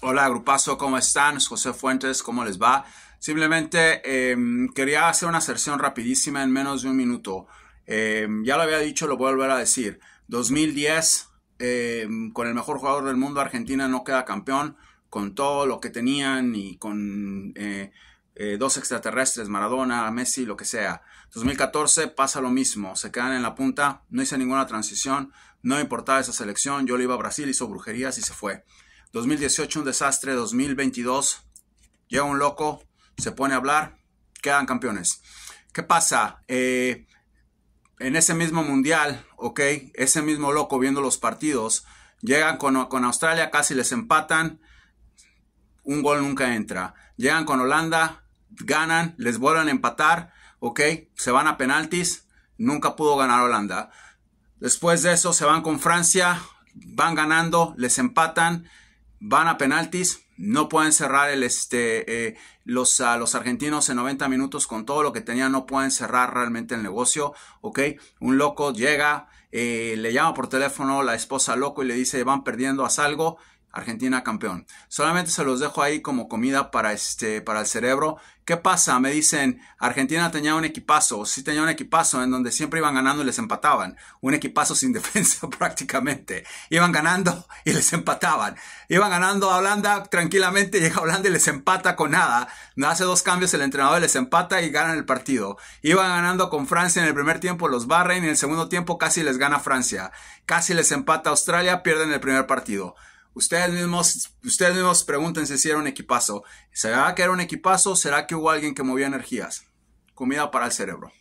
Hola, grupazo, ¿cómo están? José Fuentes, ¿cómo les va? Simplemente em, quería hacer una aserción rapidísima en menos de un minuto. Em, ya lo había dicho, lo voy a volver a decir. 2010, em, con el mejor jugador del mundo, Argentina no queda campeón, con todo lo que tenían y con eh, eh, dos extraterrestres, Maradona, Messi, lo que sea. 2014 pasa lo mismo, se quedan en la punta, no hice ninguna transición, no importaba esa selección, yo le iba a Brasil, hizo brujerías y se fue. 2018 un desastre, 2022 llega un loco, se pone a hablar, quedan campeones. ¿Qué pasa? Eh, en ese mismo mundial, ok, ese mismo loco viendo los partidos, llegan con, con Australia, casi les empatan, un gol nunca entra. Llegan con Holanda, ganan, les vuelven a empatar, ok, se van a penaltis, nunca pudo ganar Holanda. Después de eso se van con Francia, van ganando, les empatan, van a penaltis, no pueden cerrar el, este, eh, los, los argentinos en 90 minutos con todo lo que tenían, no pueden cerrar realmente el negocio, ¿ok? Un loco llega, eh, le llama por teléfono la esposa loco y le dice, van perdiendo, haz algo, Argentina campeón. Solamente se los dejo ahí como comida para, este, para el cerebro. ¿Qué pasa? Me dicen, Argentina tenía un equipazo, sí tenía un equipazo en donde siempre iban ganando y les empataban. Un equipazo sin defensa prácticamente. Iban ganando y les empataban. Iban ganando a Holanda tranquilamente, llega Holanda y les empata con nada. Hace dos cambios el entrenador les empata y ganan el partido. Iban ganando con Francia en el primer tiempo, los barren y en el segundo tiempo casi les gana Francia. Casi les empata Australia, pierden el primer partido. Ustedes mismos, ustedes pregúntense si era un equipazo. ¿Será que era un equipazo? ¿Será que hubo alguien que movía energías? Comida para el cerebro.